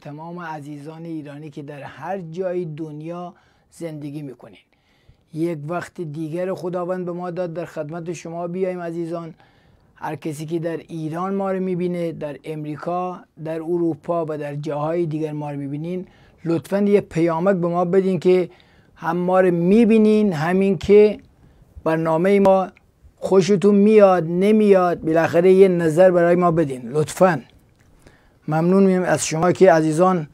تمام عزیزان ایرانی که در هر جای دنیا زندگی میکنین یک وقت دیگر خداوند به ما داد در خدمت شما بیایم عزیزان هر کسی که در ایران ما رو میبینه در امریکا در اروپا و در جاهای دیگر ما رو میبینین لطفا یه پیامک به ما بدین که هم ما رو میبینین همین که برنامه ما خوشتون میاد نمیاد بالاخره یه نظر برای ما بدین لطفاً ممنون میم از شما که عزیزان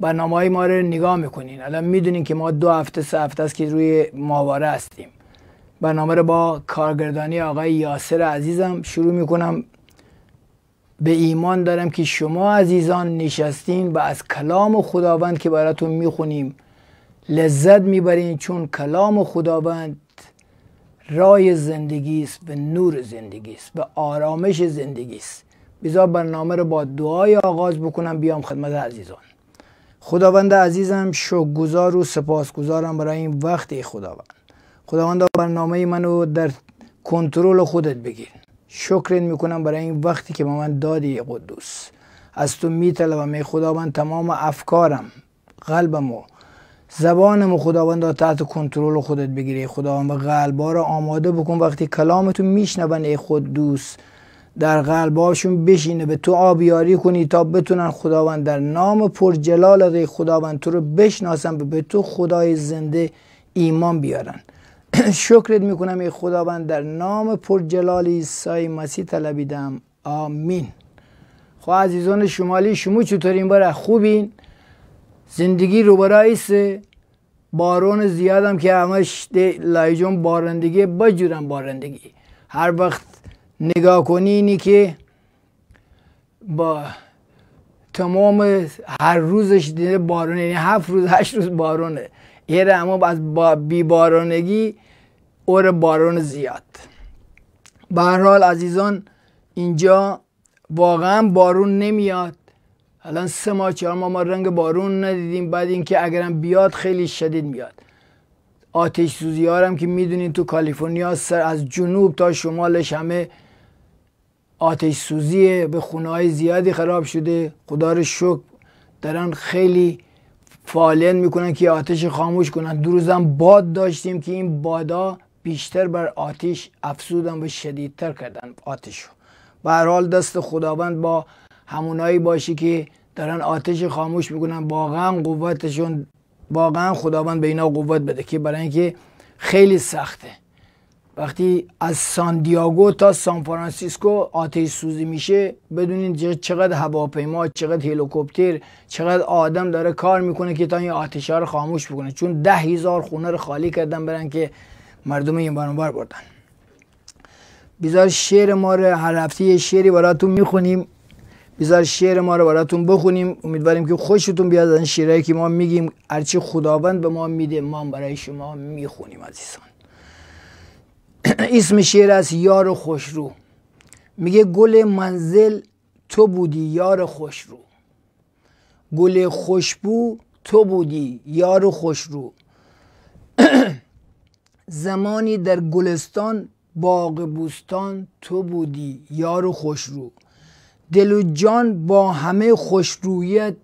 برنامه های ما رو نگاه میکنین الان میدونین که ما دو هفته سه هفته است که روی ماواره هستیم برنامه رو با کارگردانی آقای یاسر عزیزم شروع میکنم به ایمان دارم که شما عزیزان نشستین و از کلام خداوند که براتون میخونیم لذت میبرین چون کلام خداوند رای زندگی است به نور زندگی است به آرامش زندگی است بیزار برنامه رو با دعای آغاز بکنم بیام خدمت عزیزان خداوند عزیزم شکرگزار و سپاسگزارم برای این وقت خداوند خداوند برنامه منو در کنترل خودت بگیر شکرت میکنم برای این وقتی که به من دادی قدوس از تو میطلبم ای خداوند تمام افکارم قلبم و زبانم و خداوند را تحت کنترل خودت بگیری خداوند و قلبا آماده بکن وقتی کلام تو میشنون ای خود دوست در قلبهاشون بشینه به تو آبیاری کنی تا بتونن خداوند در نام پرجلال دی خداوند تو رو بشناسن به تو خدای زنده ایمان بیارن شکرت میکنم ای خداوند در نام پرجلال عیسی مسیح طلبیدم آمین خو خب عزیزان شمالی شما چطور این خوبین زندگی رو سه بارون زیادم که همش لایجون بارندگی بجورم بارندگی هر وقت نگاه کنی که با تمام هر روزش دیده بارونه یعنی هفت روز هشت روز بارونه یه اما از با بی بارونگی اور بارون زیاد به هر حال عزیزان اینجا واقعا بارون نمیاد الان سه ماه چهار ماه ما رنگ بارون ندیدیم بعد اینکه اگرم بیاد خیلی شدید میاد آتش سوزی هم که میدونین تو کالیفرنیا سر از جنوب تا شمالش همه آتش سوزی به خونه های زیادی خراب شده خدا رو شکر دارن خیلی فعالین میکنن که آتش خاموش کنن دو روزم باد داشتیم که این بادا بیشتر بر آتش افسودن و شدیدتر کردن آتشو رو به حال دست خداوند با همونایی باشی که دارن آتش خاموش میکنن واقعا قوتشون واقعا خداوند به اینا قوت بده که برای اینکه خیلی سخته وقتی از ساندیاگو تا سان فرانسیسکو آتش سوزی میشه بدونین چقدر هواپیما چقدر هلیکوپتر چقدر آدم داره کار میکنه که تا این آتش رو خاموش بکنه چون ده هزار خونه رو خالی کردن برن که مردم این برانبر بردن بیزار شعر ما رو هر هفته یه شعری براتون میخونیم بیزار شعر ما رو براتون بخونیم امیدواریم که خوشتون بیاد از این شعرهایی که ما میگیم هرچی خداوند به ما میده ما برای شما میخونیم عزیزان اسم شعر از یار خوشرو میگه گل منزل تو بودی یار خوشرو گل خوشبو تو بودی یار خوشرو زمانی در گلستان باغ بوستان تو بودی یار خوشرو دل و جان با همه خوشرویت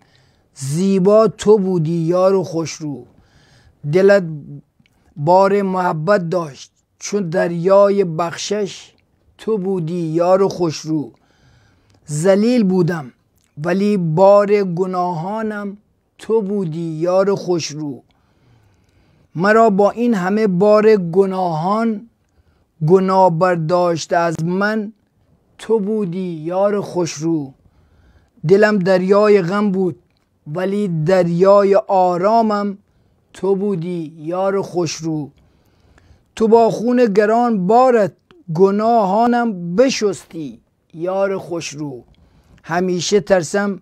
زیبا تو بودی یار خوشرو دلت بار محبت داشت چون دریای بخشش تو بودی یار و خوشرو زلیل بودم ولی بار گناهانم تو بودی یار خوشرو مرا با این همه بار گناهان گناه برداشت از من تو بودی یار خوشرو دلم دریای غم بود ولی دریای آرامم تو بودی یار خوشرو تو با خون گران بارت گناهانم بشستی یار خوشرو همیشه ترسم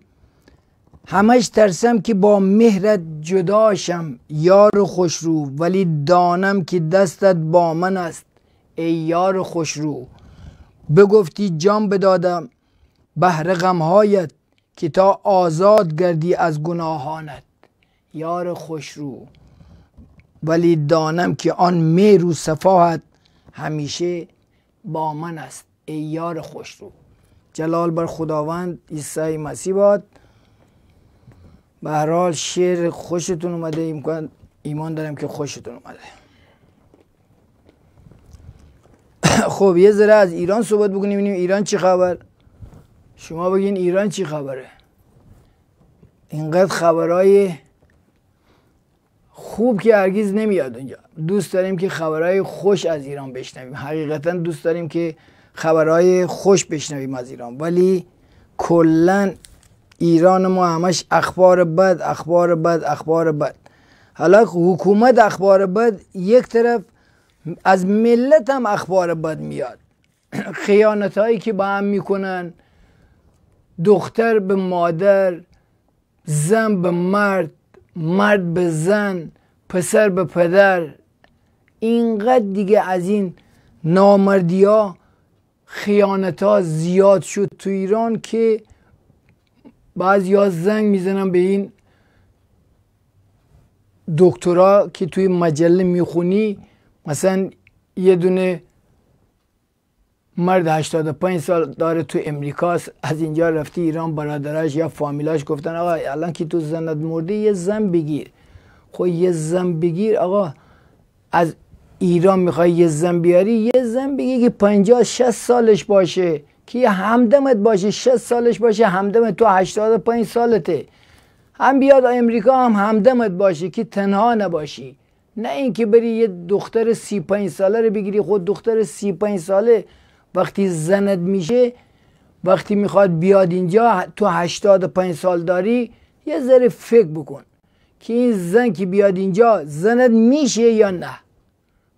همش ترسم که با مهرت جداشم یار خوشرو ولی دانم که دستت با من است ای یار خوشرو بگفتی جام بدادم بهر غمهایت که تا آزاد گردی از گناهانت یار خوشرو ولی دانم که آن میر و صفاحت همیشه با من است ای یار خوش رو جلال بر خداوند عیسی مسیح باد به هر حال شعر خوشتون اومده امکان ایمان دارم که خوشتون اومده خب یه ذره از ایران صحبت بکنیم ببینیم ایران چی خبر شما بگین ایران چی خبره اینقدر خبرای خوب که هرگیز نمیاد اونجا دوست داریم که خبرهای خوش از ایران بشنویم حقیقتا دوست داریم که خبرهای خوش بشنویم از ایران ولی کلا ایران ما همش اخبار بد اخبار بد اخبار بد حالا حکومت اخبار بد یک طرف از ملت هم اخبار بد میاد خیانت هایی که با هم میکنن دختر به مادر زن به مرد مرد به زن پسر به پدر اینقدر دیگه از این نامردی ها خیانت ها زیاد شد تو ایران که بعضی ها زنگ میزنن به این دکترا که توی مجله میخونی مثلا یه دونه مرد 85 سال داره تو امریکاست از اینجا رفتی ایران برادرش یا فامیلاش گفتن آقا الان که تو زنت مرده یه زن بگیر خب یه زن بگیر آقا از ایران میخوای یه زن بیاری یه زن بگی که 50 60 سالش باشه که یه همدمت باشه شست سالش باشه همدمت تو پنج سالته هم بیاد امریکا هم همدمت باشه که تنها نباشی نه اینکه بری یه دختر پنج ساله رو بگیری خود دختر پنج ساله وقتی زنت میشه وقتی میخواد بیاد اینجا تو پنج سال داری یه ذره فکر بکن که این زن که بیاد اینجا زنت میشه یا نه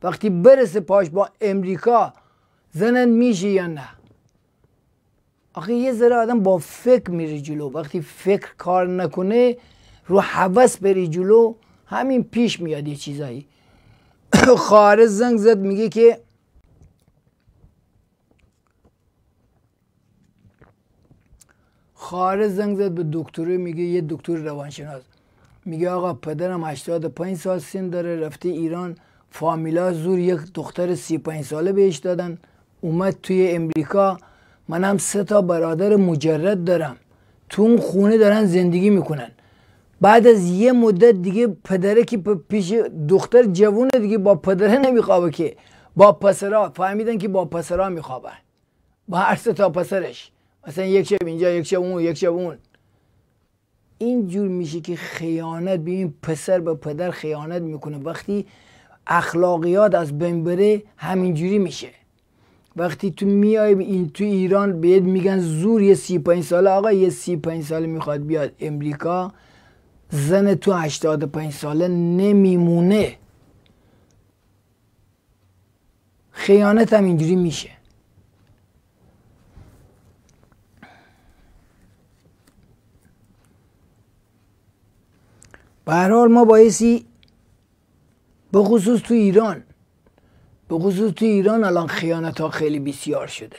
وقتی برسه پاش با امریکا زنت میشه یا نه آخه یه ذره آدم با فکر میره جلو وقتی فکر کار نکنه رو حوث بری جلو همین پیش میاد یه چیزایی خارج زنگ زد میگه که خارج زنگ زد به دکتره میگه یه دکتر روانشناس میگه آقا پدرم 85 سال سن داره رفته ایران فامیلا زور یک دختر 35 ساله بهش دادن اومد توی امریکا منم سه تا برادر مجرد دارم تو اون خونه دارن زندگی میکنن بعد از یه مدت دیگه پدره که پیش دختر جوونه دیگه با پدره نمیخوابه که با پسرا فهمیدن که با پسرا میخوابه با هر سه تا پسرش مثلا یک شب اینجا یک شب اون یک شب اون این جور میشه که خیانت به این پسر به پدر خیانت میکنه وقتی اخلاقیات از بین بره همینجوری میشه وقتی تو میای این تو ایران بهت میگن زور یه سی پنج ساله آقا یه سی پنج ساله میخواد بیاد امریکا زن تو هشتاد پنج ساله نمیمونه خیانت هم اینجوری میشه به ما بایسی به خصوص تو ایران به خصوص تو ایران الان خیانت ها خیلی بسیار شده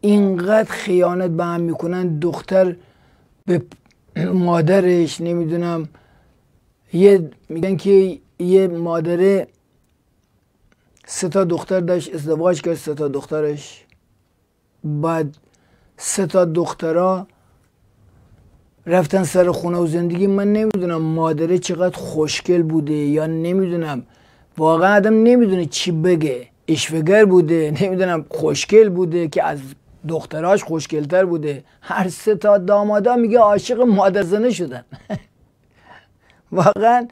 اینقدر خیانت به هم میکنن دختر به مادرش نمیدونم یه میگن که یه مادره سه تا دختر داشت ازدواج کرد سه تا دخترش بعد سه تا دخترها رفتن سر خونه و زندگی من نمیدونم مادره چقدر خوشگل بوده یا نمیدونم واقعا آدم نمیدونه چی بگه اشفگر بوده نمیدونم خوشگل بوده که از دختراش خوشگلتر بوده هر سه تا دامادا میگه عاشق مادر مادرزنه شدن واقعا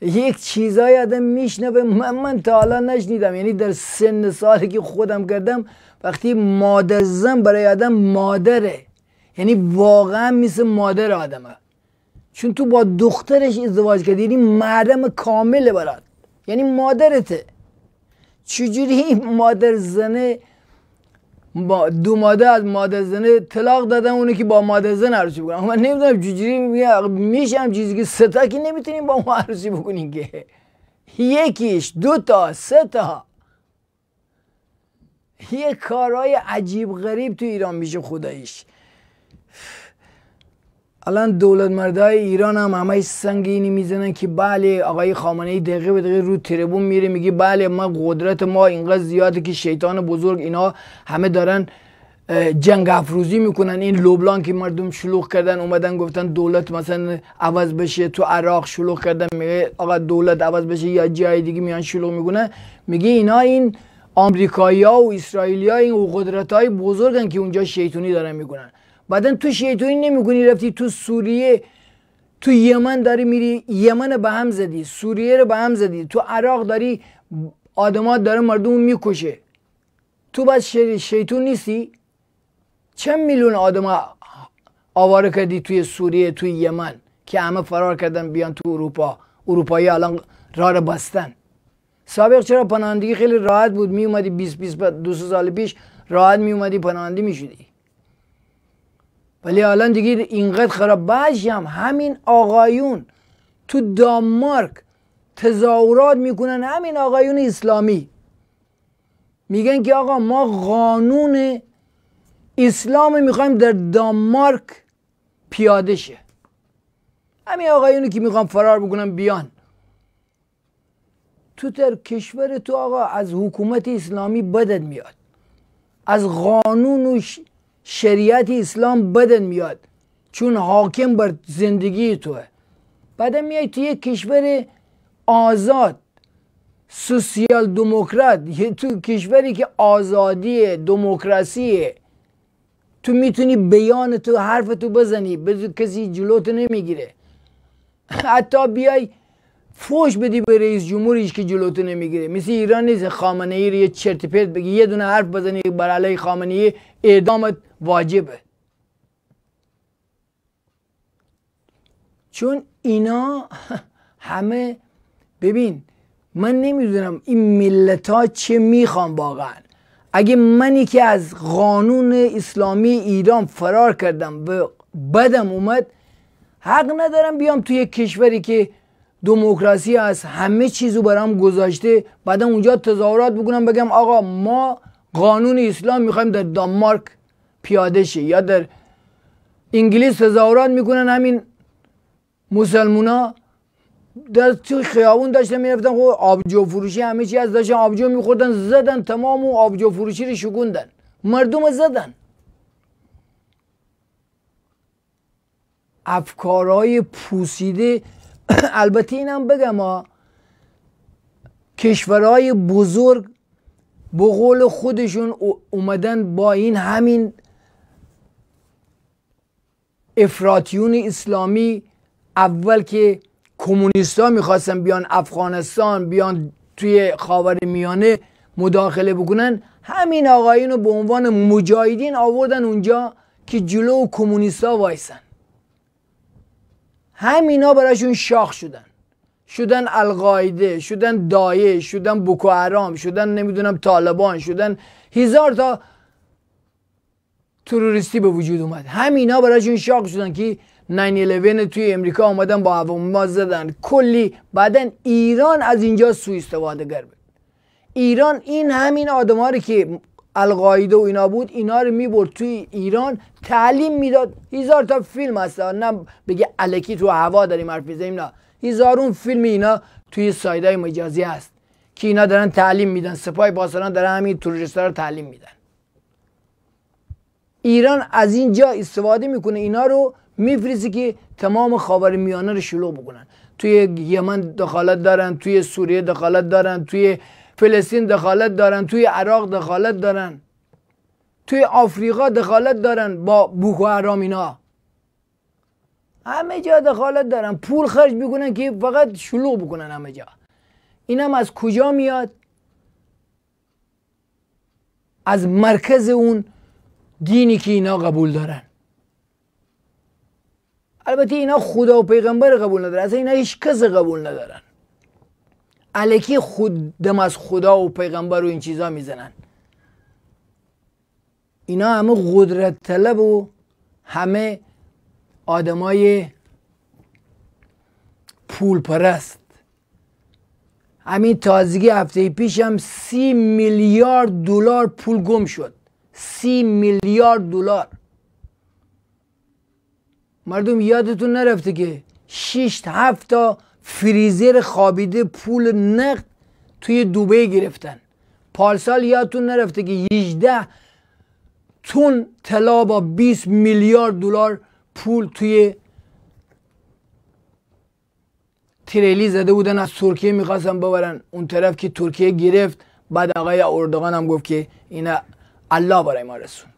یک چیزای آدم میشنوه من من تا حالا نشنیدم یعنی در سن سالی که خودم کردم وقتی مادر زن برای آدم مادره یعنی واقعا مثل مادر آدمه چون تو با دخترش ازدواج کردی یعنی مردم کامله برات یعنی مادرته چجوری مادر زنه با دو مادر از مادر زنه طلاق دادن اونو که با مادر زن عروسی بکنن من نمیدونم چجوری هم چیزی که ستا که نمیتونیم با ما عروسی بکنین که یکیش دو تا سه تا یه کارهای عجیب غریب تو ایران میشه خداییش الان دولت مردای ایران هم همه سنگینی میزنن که بله آقای خامنه ای دقیقه به دقیقه رو تریبون میره میگه بله ما قدرت ما اینقدر زیاده که شیطان بزرگ اینا همه دارن جنگ افروزی میکنن این لوبلان که مردم شلوغ کردن اومدن گفتن دولت مثلا عوض بشه تو عراق شلوغ کردن میگه آقا دولت عوض بشه یا جای دیگه میان شلوغ میکنن میگه اینا این ها و اسرائیلیا این قدرت های بزرگن که اونجا شیطونی دارن میکنن بعدا تو شیطانی نمیگونی رفتی تو سوریه تو یمن داری میری یمن به هم زدی سوریه رو به هم زدی تو عراق داری آدمات داره مردم میکشه تو بس شیطون نیستی چند میلیون آدم آواره کردی توی سوریه توی یمن که همه فرار کردن بیان تو اروپا اروپایی الان را رو بستن سابق چرا پناهندگی خیلی راحت بود می اومدی 20 20 دو سال پیش راحت می اومدی پناهنده می ولی الان دیگه اینقدر خراب هم همین آقایون تو دانمارک تظاهرات میکنن همین آقایون اسلامی میگن که آقا ما قانون اسلام میخوایم در دانمارک پیاده شه همین آقایونی که میخوام فرار بکنم بیان تو در کشور تو آقا از حکومت اسلامی بدت میاد از قانون شریعت اسلام بدن میاد چون حاکم بر زندگی توه بعد میای تو یک کشور آزاد سوسیال دموکرات تو کشوری که آزادیه دموکراسیه تو میتونی بیان تو حرف تو بزنی بدون کسی جلوت نمیگیره حتی بیای فوش بدی به رئیس جمهوریش که جلوتو نمیگیره مثل ایران نیست خامنه ای رو یه چرت پرت بگی یه دونه حرف بزنی بر علیه خامنه ای اعدامت واجبه چون اینا همه ببین من نمیدونم این ملت ها چه میخوان واقعا اگه منی که از قانون اسلامی ایران فرار کردم و بدم اومد حق ندارم بیام توی کشوری که دموکراسی از همه چیزو برام گذاشته بعدم اونجا تظاهرات بکنم بگم آقا ما قانون اسلام میخوایم در دانمارک پیاده شه یا در انگلیس تظاهرات میکنن همین مسلمونا در تو خیابون داشتن میرفتن خب آبجو فروشی همه چی از داشتن آبجو میخوردن زدن تمام و آبجو فروشی رو شکوندن مردم زدن افکارهای پوسیده البته اینم بگم ها کشورهای بزرگ به قول خودشون اومدن با این همین افراتیون اسلامی اول که کمونیستا میخواستن بیان افغانستان بیان توی خاور میانه مداخله بکنن همین آقایین رو به عنوان مجاهدین آوردن اونجا که جلو کمونیستا وایسن همینا براشون شاخ شدن شدن القاعده شدن دایش شدن بوکو حرام شدن نمیدونم طالبان شدن هزار تا تروریستی به وجود اومد همینا براشون شاق شدن که 911 توی امریکا آمدن با هواپیما زدن کلی بعدا ایران از اینجا سوء استفاده کرد ایران این همین آدم رو که القاعده و اینا بود اینا رو میبرد توی ایران تعلیم میداد هزار تا فیلم هست نه بگه الکی تو هوا داریم حرف میزنیم نه هزارون فیلم اینا توی سایدهای مجازی هست که اینا دارن تعلیم میدن سپاه پاسداران دارن همین توریستا رو تعلیم میدن ایران از اینجا استفاده میکنه اینا رو میفرسته که تمام خاور میانه رو شلوغ بکنن توی یمن دخالت دارن توی سوریه دخالت دارن توی فلسطین دخالت دارن توی عراق دخالت دارن توی آفریقا دخالت دارن با بوکو حرام اینا همه جا دخالت دارن پول خرج میکنن که فقط شلوغ بکنن همه جا این هم از کجا میاد از مرکز اون دینی که اینا قبول دارن البته اینا خدا و پیغمبر قبول ندارن اصلا اینا هیچ کس قبول ندارن علکی خود دم از خدا و پیغمبر و این چیزا میزنن اینا همه قدرت طلب و همه آدمای پول پرست همین تازگی هفته پیش هم سی میلیارد دلار پول گم شد سی میلیارد دلار مردم یادتون نرفته که 6 هفت تا فریزر خوابیده پول نقد توی دوبه گرفتن پارسال یادتون نرفته که 18 تون طلا با 20 میلیارد دلار پول توی تریلی زده بودن از ترکیه میخواستن ببرن اون طرف که ترکیه گرفت بعد آقای اردوغان هم گفت که اینا الله برای ما رسوند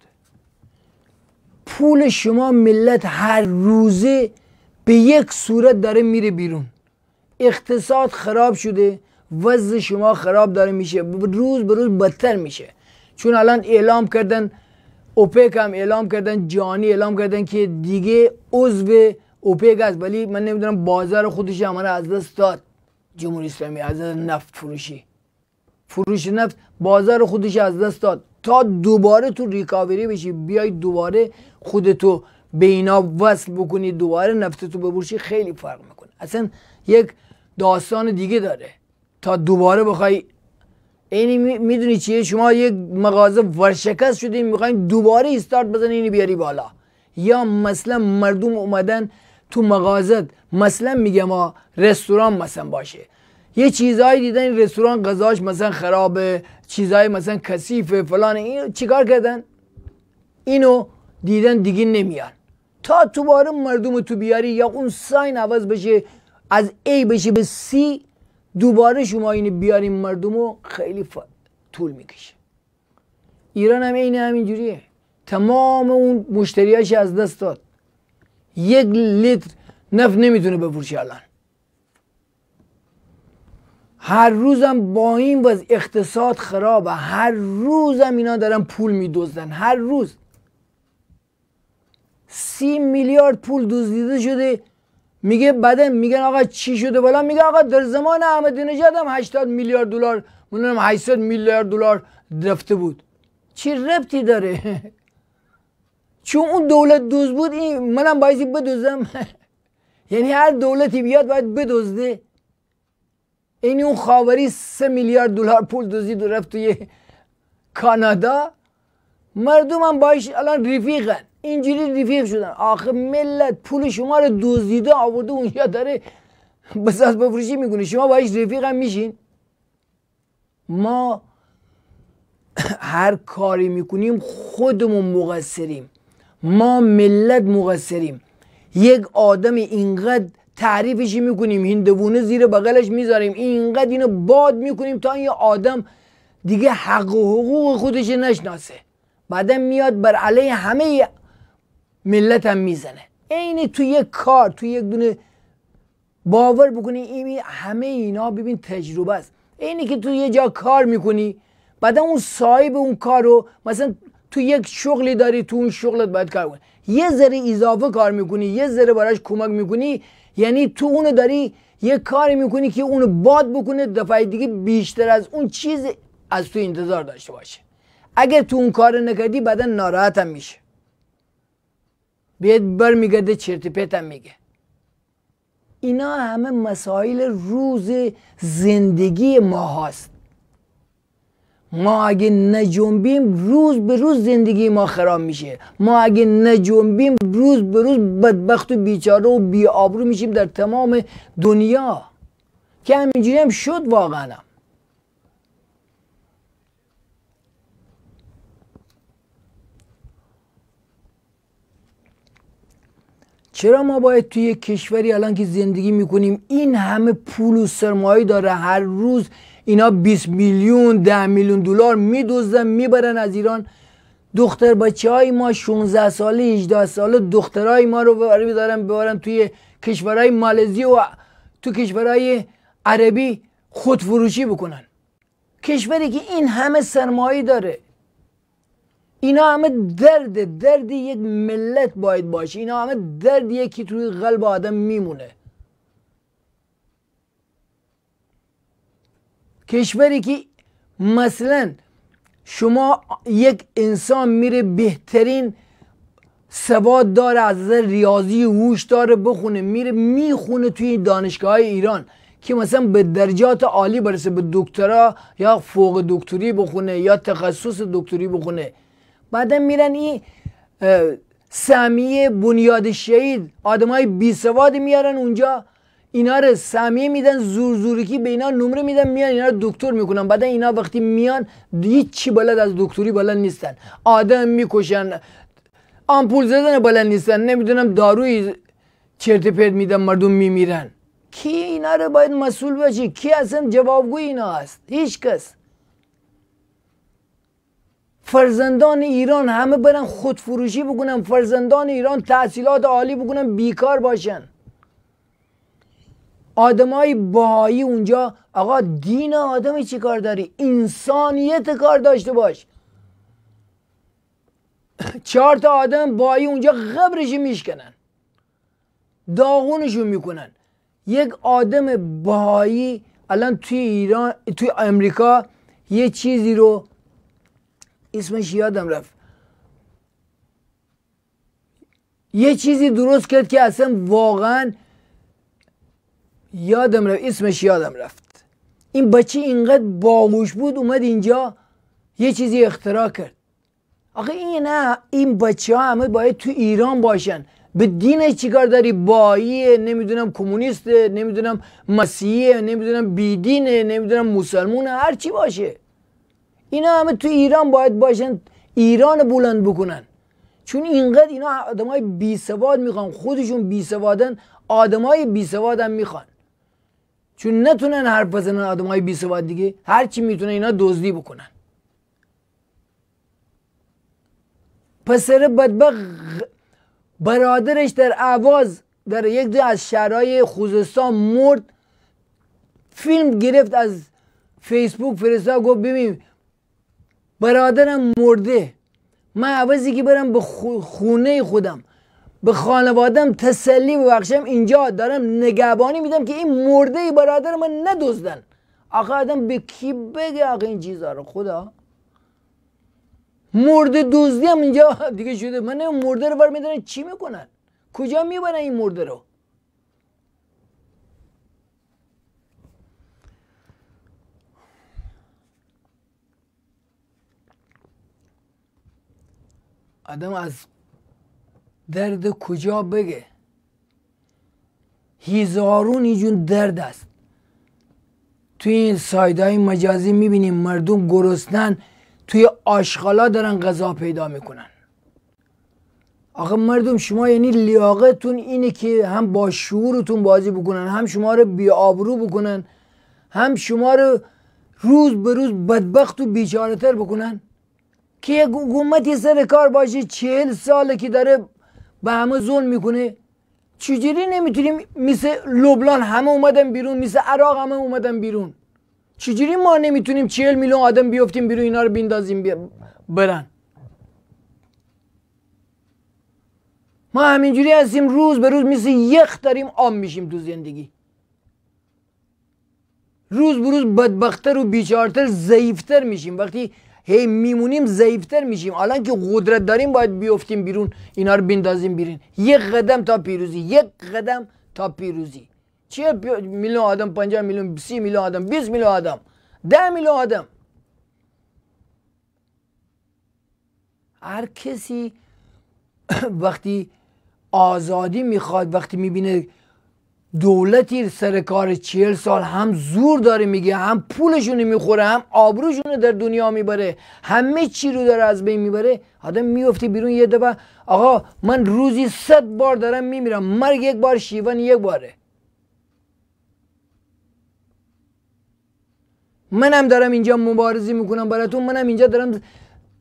پول شما ملت هر روزه به یک صورت داره میره بیرون اقتصاد خراب شده وضع شما خراب داره میشه روز به روز بدتر میشه چون الان اعلام کردن اوپک هم اعلام کردن جانی اعلام کردن که دیگه عضو اوپک است ولی من نمیدونم بازار خودش هم از دست داد جمهوری اسلامی از دست نفت فروشی فروش نفت بازار خودش از دست داد تا دوباره تو ریکاوری بشی بیای دوباره خودتو به اینا وصل بکنی دوباره نفتتو ببوشی خیلی فرق میکنه اصلا یک داستان دیگه داره تا دوباره بخوای اینی میدونی چیه شما یک مغازه ورشکست شدین میخواین دوباره استارت بزنی اینی بیاری بالا یا مثلا مردم اومدن تو مغازت مثلا میگم رستوران مثلا باشه یه چیزهایی دیدن رستوران غذاش مثلا خرابه چیزهای مثلا کثیف فلان این چیکار کردن اینو دیدن دیگه نمیان تا تو باره مردم تو بیاری یا اون ساین عوض بشه از A بشه به C دوباره شما اینو بیاریم مردمو خیلی طول میکشه ایران هم همین جوریه تمام اون مشتریاش از دست داد یک لیتر نفت نمیتونه بفروشه الان هر روزم با این باز اقتصاد خرابه هر روزم اینا دارن پول میدزدن هر روز سی میلیارد پول دزدیده شده میگه بعدم میگن آقا چی شده بالا میگه آقا در زمان احمد نژاد هم 80 میلیارد دلار منم 800 میلیارد دلار رفته بود چی ربطی داره چون اون دولت دوز بود این منم بایزی بدوزم یعنی هر دولتی بیاد باید بدزده این اون خاوری سه میلیارد دلار پول دزدید و رفت توی کانادا مردم هم باش الان رفیقن اینجوری رفیق شدن آخه ملت پول شما رو دزدیده آورده اونجا داره بساز بفروشی میکنه شما باش رفیق هم میشین ما هر کاری میکنیم خودمون مقصریم ما ملت مقصریم یک آدم اینقدر تعریفشی میکنیم هندوونه زیر بغلش میذاریم اینقدر اینو باد میکنیم تا این آدم دیگه حق و حقوق خودش نشناسه بعدا میاد بر علیه همه ملت هم میزنه عین تو یک کار تو یک دونه باور بکنی این همه اینا ببین تجربه است اینی که تو یه جا کار میکنی بعدا اون صاحب اون کار رو مثلا تو یک شغلی داری تو اون شغلت باید کار کنی یه ذره اضافه کار میکنی یه ذره براش کمک میکنی یعنی تو اونو داری یه کاری میکنی که اونو باد بکنه دفعه دیگه بیشتر از اون چیز از تو انتظار داشته باشه اگه تو اون کار نکردی بعدا ناراحت هم میشه بهت برمیگرده چرت پرت هم میگه اینا همه مسائل روز زندگی ما هاست ما اگه نجنبیم روز به روز زندگی ما خراب میشه ما اگه نجنبیم روز به روز بدبخت و بیچاره و آبرو میشیم در تمام دنیا که همینجوری هم شد واقعا چرا ما باید توی کشوری الان که زندگی میکنیم این همه پول و سرمایه داره هر روز اینا 20 میلیون 10 میلیون دلار میدوزن میبرن از ایران دختر بچه های ما 16 ساله 18 ساله دخترای ما رو دارن ببرن توی کشورهای مالزی و تو کشورهای عربی خودفروشی بکنن کشوری که این همه سرمایه داره اینا همه درد درد یک ملت باید باشه اینا همه درد یکی توی قلب آدم میمونه کشوری که مثلا شما یک انسان میره بهترین سواد داره از نظر ریاضی هوش داره بخونه میره میخونه توی دانشگاه های ایران که مثلا به درجات عالی برسه به دکترا یا فوق دکتری بخونه یا تخصص دکتری بخونه بعدا میرن این سمیه بنیاد شهید آدم های بی سواد میارن اونجا اینا رو سمیه میدن زور زورکی به اینا نمره میدن میان اینا رو دکتر میکنن بعد اینا وقتی میان هیچ چی بلد از دکتری بلد نیستن آدم میکشن آمپول زدن بلد نیستن نمیدونم داروی چرت پرت میدن مردم میمیرن کی اینا رو باید مسئول باشه کی اصلا جوابگوی اینا هست هیچ کس فرزندان ایران همه برن خودفروشی بکنن فرزندان ایران تحصیلات عالی بکنن بیکار باشن آدمای باهایی اونجا آقا دین آدمی چی کار داری انسانیت کار داشته باش چهار تا آدم بهایی اونجا قبرش میشکنن داغونشون میکنن یک آدم بهایی الان توی ایران توی امریکا یه چیزی رو اسمش یادم رفت یه چیزی درست کرد که اصلا واقعا یادم رفت اسمش یادم رفت این بچه اینقدر باموش بود اومد اینجا یه چیزی اختراع کرد آخه این نه این بچه ها همه باید تو ایران باشن به دینش چیکار داری باییه نمیدونم کمونیسته نمیدونم مسیحیه نمیدونم بیدینه نمیدونم مسلمونه هر چی باشه اینا همه تو ایران باید باشن ایران بلند بکنن چون اینقدر اینا آدمای بی سواد میخوان خودشون بی سوادن آدمای بی میخوان چون نتونن حرف بزنن آدم های بی سواد دیگه هر چی میتونه اینا دزدی بکنن پسر بدبخ برادرش در آواز در یک از شهرهای خوزستان مرد فیلم گرفت از فیسبوک فرستا گفت ببین برادرم مرده من عوضی که برم به خونه خودم به خانوادم تسلی ببخشم اینجا دارم نگهبانی میدم که این مرده برادر من ندزدن آقا آدم به کی بگه آقا این چیزا رو خدا مرده دزدی هم اینجا دیگه شده من مرده رو بر چی میکنن کجا میبرن این مرده رو آدم از درد کجا بگه هزارون جون درد است توی این سایدهای مجازی میبینیم مردم گرسنن توی آشغالا دارن غذا پیدا میکنن آقا مردم شما یعنی لیاقتون اینه که هم با شعورتون بازی بکنن هم شما رو بیابرو بکنن هم شما رو روز به روز بدبخت و تر بکنن که یک حکومت سر کار باشه چهل ساله که داره به همه ظلم میکنه چجوری نمیتونیم مثل لبلان همه اومدن بیرون مثل عراق همه اومدن بیرون چجوری ما نمیتونیم چهل میلیون آدم بیافتیم بیرون اینا رو بیندازیم برن ما همینجوری هستیم روز به روز مثل یخ داریم آم میشیم تو زندگی روز به روز بدبختتر و بیچارتر ضعیفتر میشیم وقتی هی میمونیم ضعیفتر میشیم الان که قدرت داریم باید بیفتیم بیرون اینا رو بیندازیم بیرون یک قدم تا پیروزی یک قدم تا پیروزی چه میلیون آدم پنجاه میلیون سی میلیون آدم 20 میلیون آدم ده میلیون آدم هر کسی وقتی آزادی میخواد وقتی میبینه دولتی سر کار چهل سال هم زور داره میگه هم پولشونو میخوره هم آبروشونو در دنیا میبره همه چی رو داره از بین میبره آدم میفته بیرون یه دفعه آقا من روزی صد بار دارم میمیرم مرگ یک بار شیون یک باره منم دارم اینجا مبارزی میکنم براتون منم اینجا دارم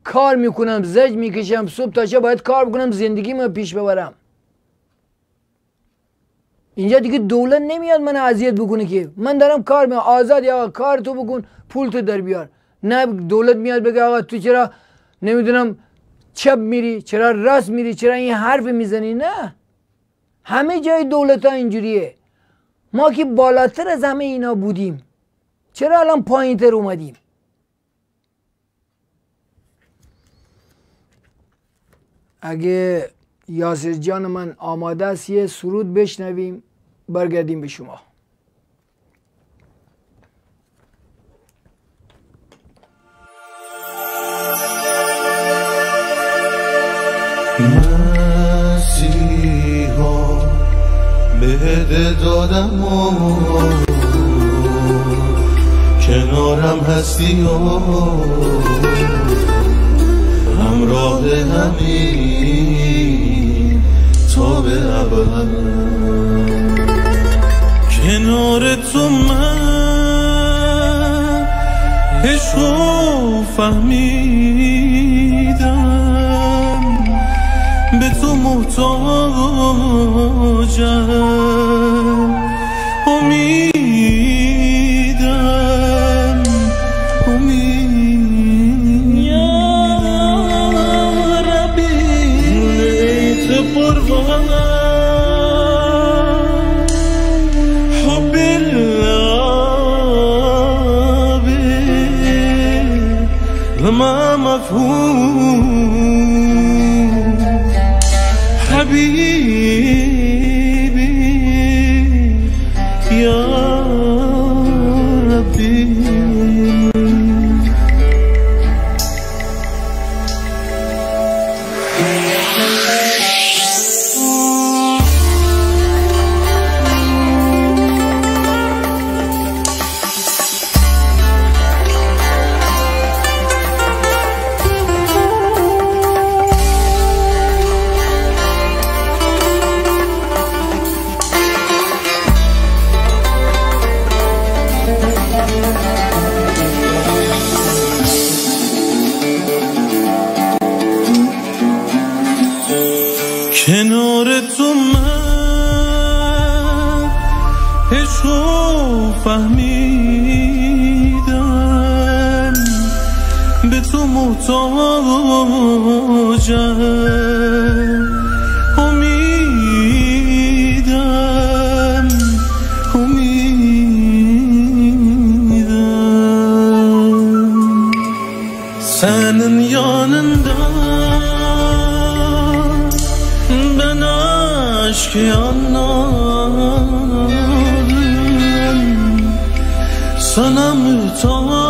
کار میکنم زج میکشم صبح تا شب باید کار بکنم زندگی رو پیش ببرم اینجا دیگه دولت نمیاد من اذیت بکنه که من دارم کار می آزاد یا کار تو بکن پول تو در بیار نه دولت میاد بگه آقا تو چرا نمیدونم چپ میری چرا راست میری چرا این حرف میزنی نه همه جای دولت ها اینجوریه ما که بالاتر از همه اینا بودیم چرا الان پایین تر اومدیم اگه یاسر جان من آماده است یه سرود بشنویم برگردیم به شما مسیحا دادم و کنارم هستی و همراه همین تا به ابد کنار تو من عشقو فهمیدم به تو محتاجم Ooh. aşk yanar Sana mütevar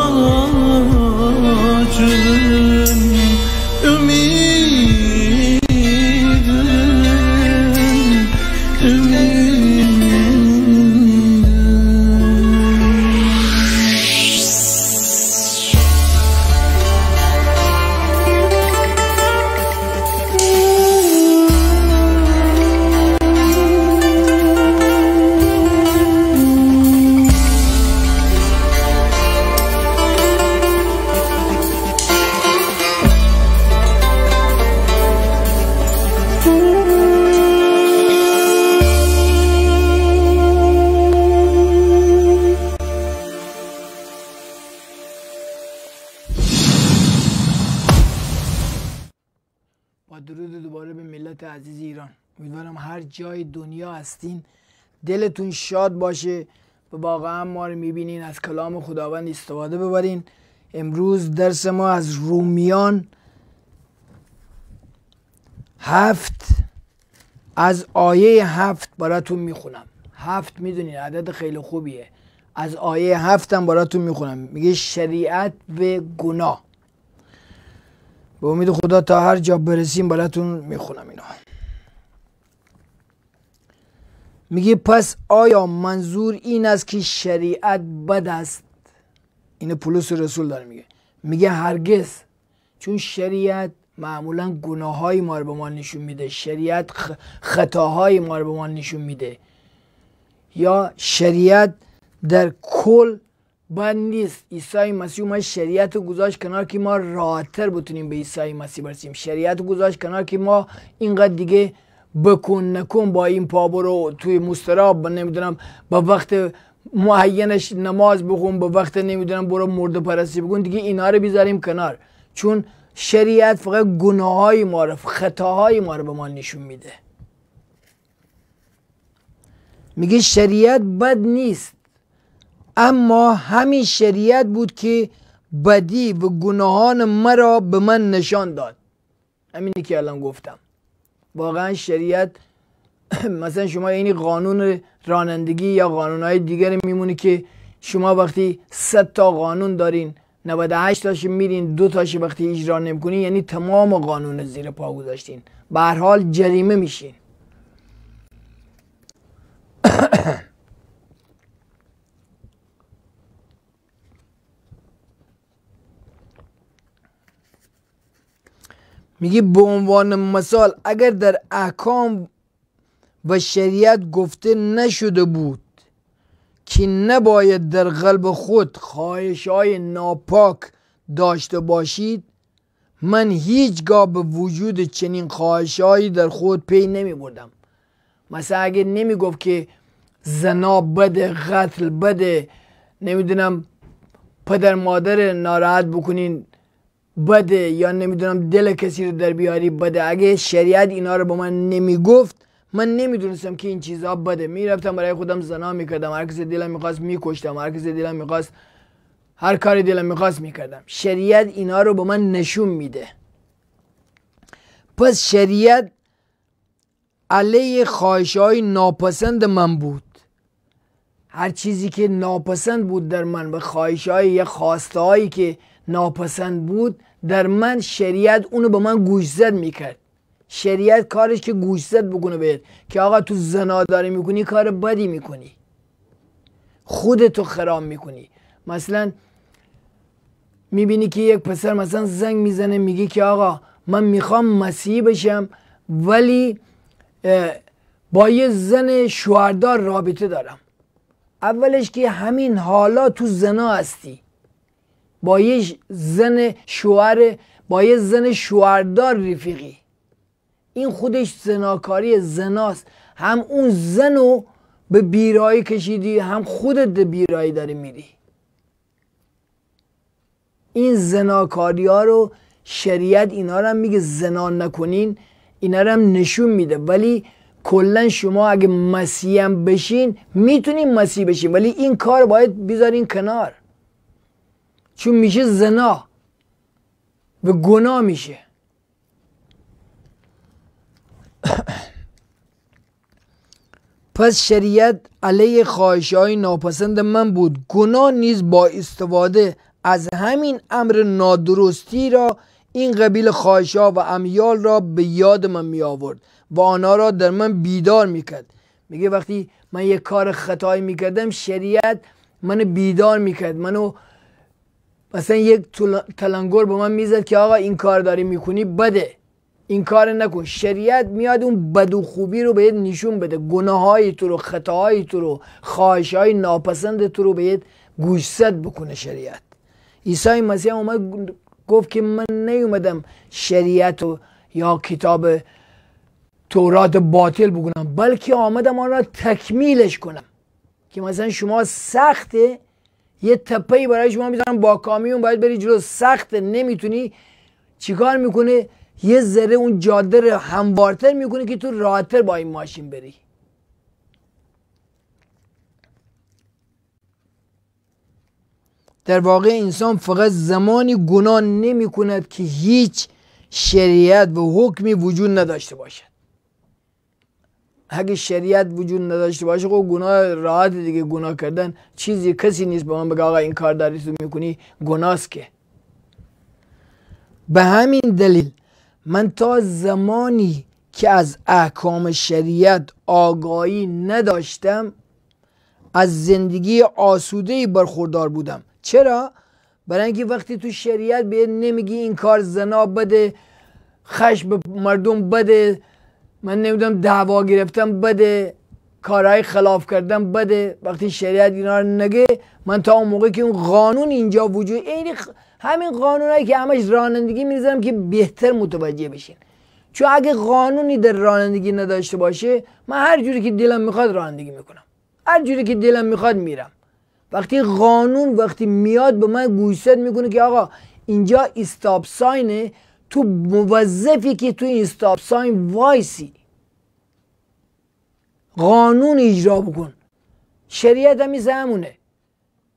هستین دلتون شاد باشه و واقعا ما رو میبینین از کلام خداوند استفاده ببرین امروز درس ما از رومیان هفت از آیه هفت براتون میخونم هفت میدونین عدد خیلی خوبیه از آیه هفتم براتون میخونم میگه شریعت و گناه به امید خدا تا هر جا برسیم براتون میخونم اینا میگه پس آیا منظور این است که شریعت بد است اینه پولس رسول داره میگه میگه هرگز چون شریعت معمولا گناههای ما رو به ما نشون میده شریعت خطاهای ما رو به ما نشون میده یا شریعت در کل بد نیست عیسی مسیح ما شریعت گذاشت کنار که ما راحتتر بتونیم به عیسی مسیح برسیم شریعت گذاشت کنار که ما اینقدر دیگه بکن نکن با این پا برو توی مستراب نمیدونم با وقت معینش نماز بخون با وقت نمیدونم برو مرد پرستی بکن دیگه اینا رو بیذاریم کنار چون شریعت فقط گناه های ما رو خطاهای ما رو به ما نشون میده میگه شریعت بد نیست اما همین شریعت بود که بدی و گناهان مرا به من نشان داد همینی که الان گفتم واقعا شریعت مثلا شما یعنی قانون رانندگی یا قانون های دیگر میمونه که شما وقتی 100 تا قانون دارین 98 تاش میرین دو تاش وقتی اجرا نمیکنین یعنی تمام قانون زیر پا گذاشتین به هر حال جریمه میشین میگه به عنوان مثال اگر در احکام و شریعت گفته نشده بود که نباید در قلب خود خواهش های ناپاک داشته باشید من هیچگاه به وجود چنین خواهشهایی در خود پی نمی بردم مثلا اگر نمی گفت که زنا بده قتل بده نمیدونم پدر مادر ناراحت بکنین بده یا نمیدونم دل کسی رو در بیاری بده اگه شریعت اینا رو به من نمیگفت من نمیدونستم که این چیزها بده میرفتم برای خودم زنا میکردم هر کسی دلم میخواست میکشتم هر کسی دلم میخواست هر کاری دلم میخواست میکردم شریعت اینا رو به من نشون میده پس شریعت علیه خواهش های ناپسند من بود هر چیزی که ناپسند بود در من به خواهش های یا خواسته هایی که ناپسند بود در من شریعت اونو به من گوشزد میکرد شریعت کارش که گوشزد بکنه بهت که آقا تو زنا داری میکنی کار بدی میکنی خودتو خرام میکنی مثلا میبینی که یک پسر مثلا زنگ میزنه میگه که آقا من میخوام مسیحی بشم ولی با یه زن شوهردار رابطه دارم اولش که همین حالا تو زنا هستی با یه زن شوهر با یه زن شوهردار رفیقی این خودش زناکاری زناست هم اون زن رو به بیرایی کشیدی هم خودت به بیرایی داری میری این زناکاری ها رو شریعت اینا رو هم میگه زنا نکنین اینا رو هم نشون میده ولی کلا شما اگه مسیح هم بشین میتونین مسیح بشین ولی این کار باید بذارین کنار چون میشه زنا به گناه میشه پس شریعت علیه خواهش های ناپسند من بود گناه نیز با استفاده از همین امر نادرستی را این قبیل خواهش ها و امیال را به یاد من می آورد و آنها را در من بیدار می کرد میگه وقتی من یک کار خطایی می کردم شریعت من بیدار می منو مثلا یک تلنگر به من میزد که آقا این کار داری میکنی بده این کار نکن شریعت میاد اون بد و خوبی رو بهت نشون بده گناهایی تو رو خطاهای تو رو خواهش های ناپسند تو رو بهت گوشزد بکنه شریعت عیسی مسیح اومد گفت که من نیومدم شریعت و یا کتاب تورات باطل بکنم بلکه آمدم آن را تکمیلش کنم که مثلا شما سخته یه ای برای شما میذارن با کامیون باید بری جلو سخت نمیتونی چیکار میکنه یه ذره اون جاده رو هموارتر میکنه که تو راحتتر با این ماشین بری در واقع انسان فقط زمانی گناه نمی کند که هیچ شریعت و حکمی وجود نداشته باشد اگه شریعت وجود نداشته باشه خب گناه راحت دیگه گناه کردن چیزی کسی نیست به من بگه آقا این کار داری تو میکنی گناست که به همین دلیل من تا زمانی که از احکام شریعت آگاهی نداشتم از زندگی آسوده برخوردار بودم چرا برای اینکه وقتی تو شریعت به نمیگی این کار زنا بده خش به مردم بده من نمیدونم دعوا گرفتم بده کارهای خلاف کردم بده وقتی شریعت اینا رو نگه من تا اون موقع که اون قانون اینجا وجود این همین قانونایی که همش رانندگی میذارم که بهتر متوجه بشین چون اگه قانونی در رانندگی نداشته باشه من هر جوری که دلم میخواد رانندگی میکنم هر جوری که دلم میخواد میرم وقتی قانون وقتی میاد به من گوشزد میکنه که آقا اینجا استاب ساینه تو موظفی که تو این استاپ ساین وایسی قانون اجرا بکن شریعت هم همونه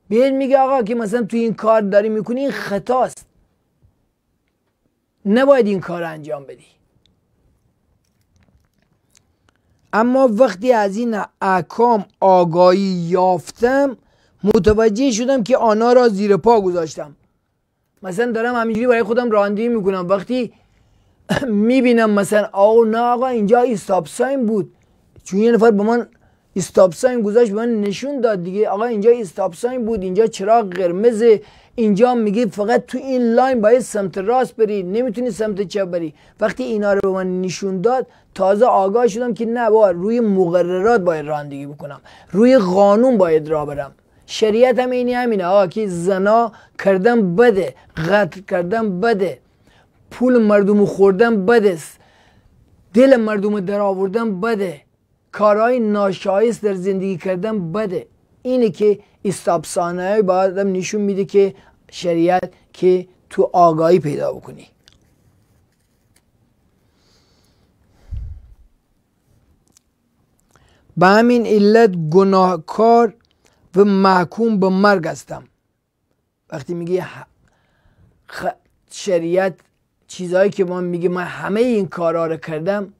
بیل میگه آقا که مثلا تو این کار داری میکنی این خطاست نباید این کار انجام بدی اما وقتی از این احکام آگاهی یافتم متوجه شدم که آنها را زیر پا گذاشتم مثلا دارم همینجوری برای خودم راندی میکنم وقتی میبینم مثلا آقا نه آقا اینجا استاپ ساین بود چون یه نفر به من استاپ ساین گذاشت به من نشون داد دیگه آقا اینجا استاپ ساین بود اینجا چراغ قرمز اینجا میگه فقط تو این لاین باید سمت راست بری نمیتونی سمت چپ بری وقتی اینا رو به من نشون داد تازه آگاه شدم که نه روی مقررات باید راندگی بکنم روی قانون باید را برم شریعت هم اینی همینه آقا که زنا کردن بده قتل کردن بده پول مردم خوردن بده دل مردم در آوردن بده کارهای ناشایست در زندگی کردن بده اینه که استابسانه های باید نشون میده که شریعت که تو آگاهی پیدا بکنی به همین علت گناهکار و محکوم به مرگ هستم وقتی میگه شریعت چیزهایی که ما میگه من همه این کارا رو کردم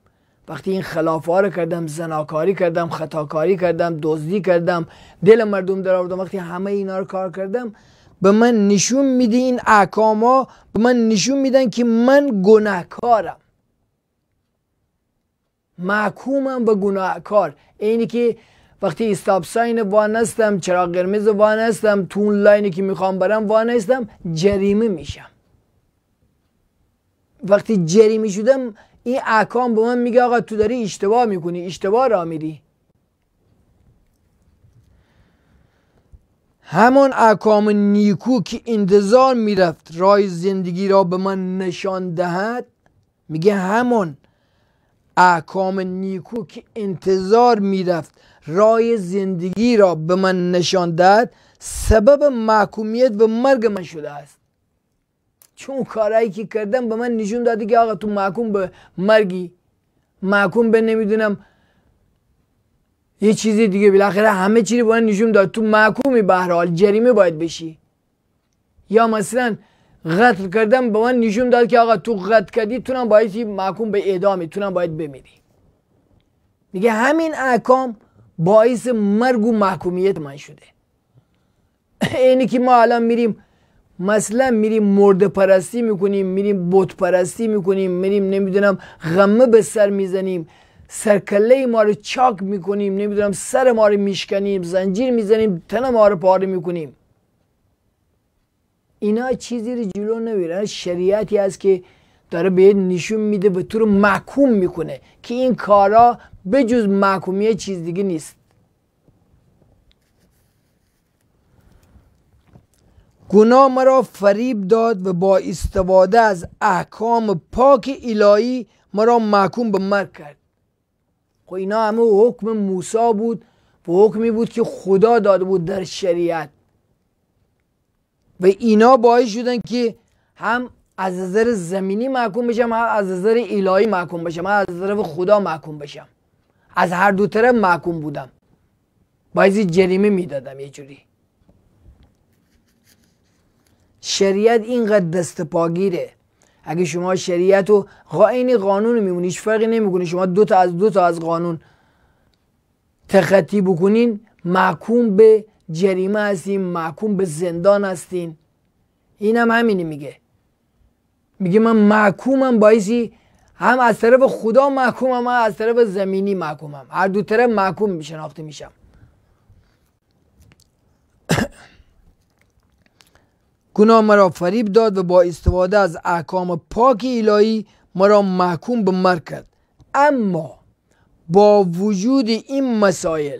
وقتی این خلاف ها رو کردم زناکاری کردم خطاکاری کردم دزدی کردم دل مردم در آوردم وقتی همه اینا رو کار کردم به من نشون میده این احکام ها به من نشون میدن که من گناهکارم محکومم به گناهکار اینی که وقتی استاب ساین وانستم چرا قرمز وانستم تو لاینی که میخوام برم وانستم جریمه میشم وقتی جریمه شدم این احکام به من میگه آقا تو داری اشتباه میکنی اشتباه را میری همان احکام نیکو که انتظار میرفت رای زندگی را به من نشان دهد میگه همان احکام نیکو که انتظار میرفت رای زندگی را به من نشان داد. سبب محکومیت به مرگ من شده است چون کارایی که کردم به من نشون داده که آقا تو محکوم به مرگی محکوم به نمیدونم یه چیزی دیگه بالاخره همه چیزی به من نشون داد تو محکومی به حال جریمه باید بشی یا مثلا قتل کردن به من نشون داد که آقا تو قتل کردی تو هم باید محکوم به اعدامی تو باید بمیری میگه همین احکام باعث مرگ و محکومیت من شده اینی که ما الان میریم مثلا میریم مرد پرستی میکنیم میریم بت پرستی میکنیم میریم نمیدونم غمه به سر میزنیم سرکله ما رو چاک میکنیم نمیدونم سر ما رو میشکنیم زنجیر میزنیم تن ما رو پاره میکنیم اینا چیزی رو جلو نمیره شریعتی است که داره به نشون میده و تو محکوم میکنه که این کارا بجز محکومیه چیز دیگه نیست گناه مرا فریب داد و با استفاده از احکام پاک الهی مرا محکوم به مرگ کرد خب اینا همه حکم موسی بود و حکمی بود که خدا داده بود در شریعت و اینا باعث شدن که هم از نظر زمینی محکوم بشم هم از نظر الهی محکوم بشم هم از طرف خدا محکوم بشم از هر دو طرف محکوم بودم بعضی جریمه میدادم یه جوری شریعت اینقدر دست پاگیره اگه شما شریعت و این قانون میمونی هیچ فرقی نمیکنه شما دو تا از دو تا از قانون تخطی بکنین محکوم به جریمه هستین محکوم به زندان هستین اینم همینی میگه میگه من محکومم بایزی هم از طرف خدا محکومم هم از طرف زمینی محکومم هر دو طرف محکوم شناخته میشم گناه مرا فریب داد و با استفاده از احکام پاک الهی مرا محکوم به مرگ کرد اما با وجود این مسائل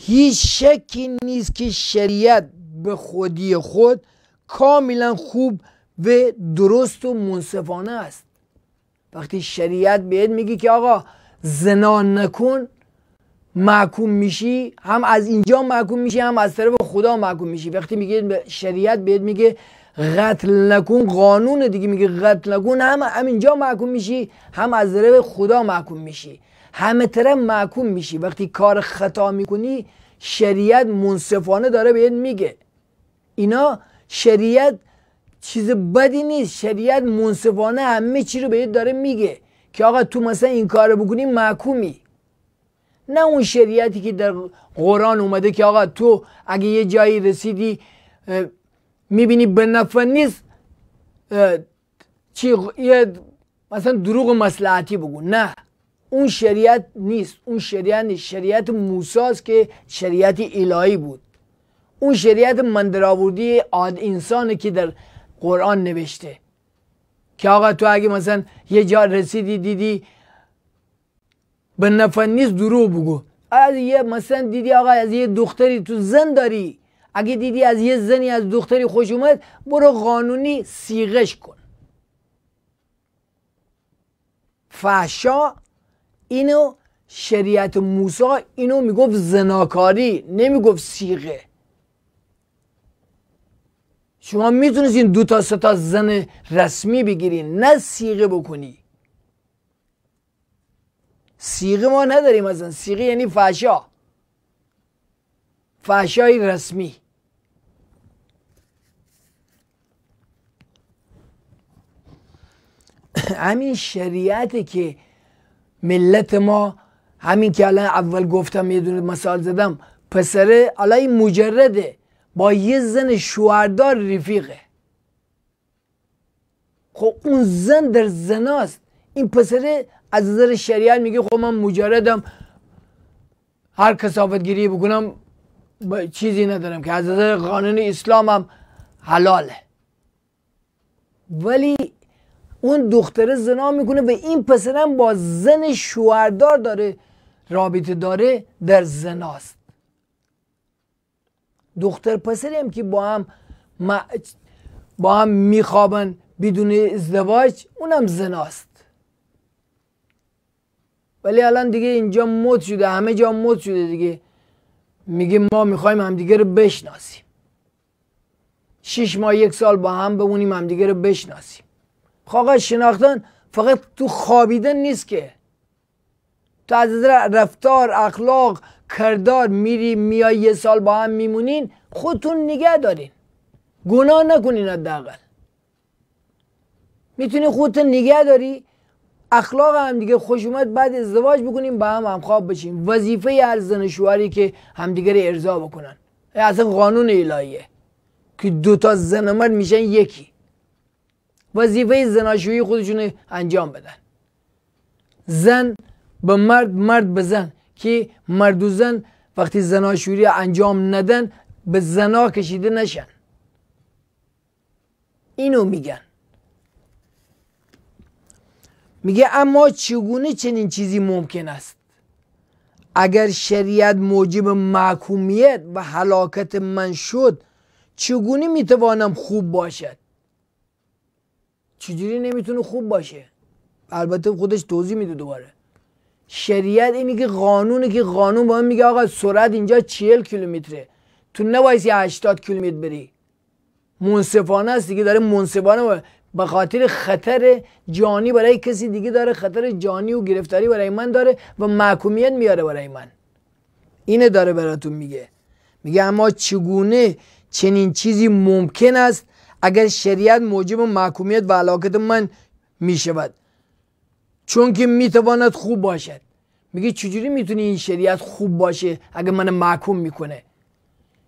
هیچ شکی نیست که شریعت به خودی خود کاملا خوب و درست و منصفانه است وقتی شریعت بهت میگی که آقا زنا نکن محکوم میشی هم از اینجا محکوم میشی هم از طرف خدا محکوم میشی وقتی میگه شریعت بهت میگه قتل نکن قانون دیگه میگه قتل نکن هم اینجا محکوم میشی هم از طرف خدا محکوم میشی همه طرف محکوم میشی وقتی کار خطا میکنی شریعت منصفانه داره بهت میگه اینا شریعت چیز بدی نیست شریعت منصفانه همه چی رو بهت داره میگه که آقا تو مثلا این کار بکنی محکومی نه اون شریعتی که در قرآن اومده که آقا تو اگه یه جایی رسیدی میبینی به نفع نیست چی مثلا دروغ مسلحتی بگو نه اون شریعت نیست اون شریعت نیست شریعت موساست که شریعت الهی بود اون شریعت مندرآوردی آد انسانه که در قرآن نوشته که آقا تو اگه مثلا یه جا رسیدی دیدی به نفر نیست درو بگو از یه مثلا دیدی آقا از یه دختری تو زن داری اگه دیدی از یه زنی از دختری خوش اومد برو قانونی سیغش کن فحشا اینو شریعت موسی اینو میگفت زناکاری نمیگفت سیغه شما میتونید این دو تا سه تا زن رسمی بگیرین نه سیغه بکنی سیغه ما نداریم این سیغه یعنی فحشا فحشای رسمی همین شریعته که ملت ما همین که الان اول گفتم یه دونه مثال زدم پسره الان مجرده با یه زن شوهردار رفیقه خب اون زن در زناست این پسره از نظر شریعت میگه خب من مجردم هر کسافت گیری بکنم چیزی ندارم که از نظر قانون اسلامم حلاله ولی اون دختره زنا میکنه و این پسرم با زن شوهردار داره رابطه داره در زناست دختر پسری هم که با هم با هم میخوابن بدون ازدواج اونم زناست ولی الان دیگه اینجا مد شده همه جا مد شده دیگه میگه ما میخوایم همدیگه رو بشناسیم شش ماه یک سال با هم بمونیم همدیگه رو بشناسیم خواهد خب شناختن فقط تو خوابیدن نیست که تو از رفتار اخلاق کردار میری میای یه سال با هم میمونین خودتون نگه دارین گناه نکنین حداقل میتونی خودتون نگه داری اخلاق هم دیگه خوش اومد بعد ازدواج بکنیم با هم خواب بشیم وظیفه هر زن شوهری که همدیگه رو ارضا بکنن اصلا قانون الهیه که دوتا زن میشن یکی وظیفه زناشویی خودشون انجام بدن زن به مرد مرد به زن که مرد و زن وقتی زناشویی انجام ندن به زنا کشیده نشن اینو میگن میگه اما چگونه چنین چیزی ممکن است اگر شریعت موجب محکومیت و حلاکت من شد چگونه میتوانم خوب باشد چجوری نمیتونه خوب باشه البته خودش توضیح میده دوباره شریعت اینی که قانونه که قانون با میگه آقا سرعت اینجا 40 کیلومتره تو نبایسی 80 کیلومتر بری منصفانه است دیگه داره منصفانه به خاطر خطر جانی برای کسی دیگه داره خطر جانی و گرفتاری برای من داره و محکومیت میاره برای من اینه داره براتون میگه میگه اما چگونه چنین چیزی ممکن است اگر شریعت موجب محکومیت و علاقت من می شود چون که می تواند خوب باشد میگه چجوری میتونی این شریعت خوب باشه اگر من محکوم میکنه